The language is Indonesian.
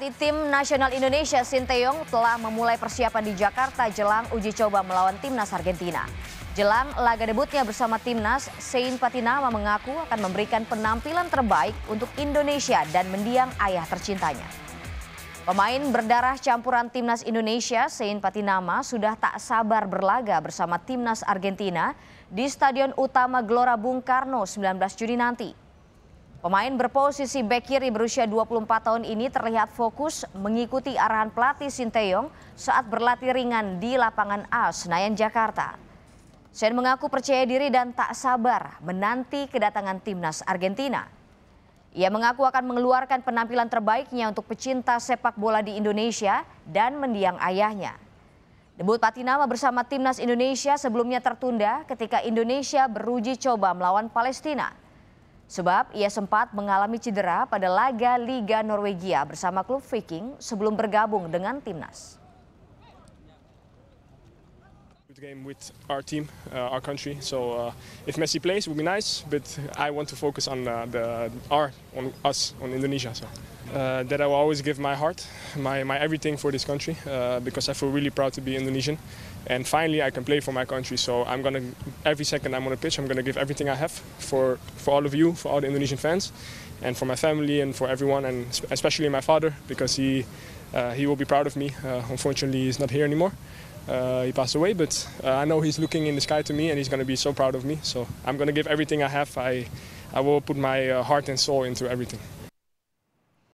pelatih tim nasional Indonesia Sinteyong telah memulai persiapan di Jakarta jelang uji coba melawan timnas Argentina. Jelang laga debutnya bersama timnas, Sein Patinama mengaku akan memberikan penampilan terbaik untuk Indonesia dan mendiang ayah tercintanya. Pemain berdarah campuran timnas Indonesia, Sein Patinama, sudah tak sabar berlaga bersama timnas Argentina di Stadion Utama Gelora Bung Karno 19 Juni nanti. Pemain berposisi bek kiri berusia 24 tahun ini terlihat fokus mengikuti arahan pelatih Sinteyong saat berlatih ringan di lapangan A Senayan Jakarta. Sen mengaku percaya diri dan tak sabar menanti kedatangan timnas Argentina. Ia mengaku akan mengeluarkan penampilan terbaiknya untuk pecinta sepak bola di Indonesia dan mendiang ayahnya. Debut Patinama bersama timnas Indonesia sebelumnya tertunda ketika Indonesia beruji coba melawan Palestina. Sebab ia sempat mengalami cedera pada laga Liga Norwegia bersama klub Viking sebelum bergabung dengan timnas. Good game with our team, uh, our country. So uh, if Messi plays, it would be nice. But I want to focus on uh, the our, on us, on Indonesia. So uh, that I will always give my heart, my my everything for this country, uh, because I feel really proud to be Indonesian. And finally, I can play for my country. So I'm gonna every second I'm on the pitch, I'm gonna give everything I have for for all of you, for all the Indonesian fans, and for my family and for everyone, and especially my father, because he uh, he will be proud of me. unfortunately, he's not here anymore. Uh, he passed away, but uh, I know he's looking in the sky to me and he's going to be so proud of me. So I'm going to give everything I have. I, I will put my uh, heart and soul into everything.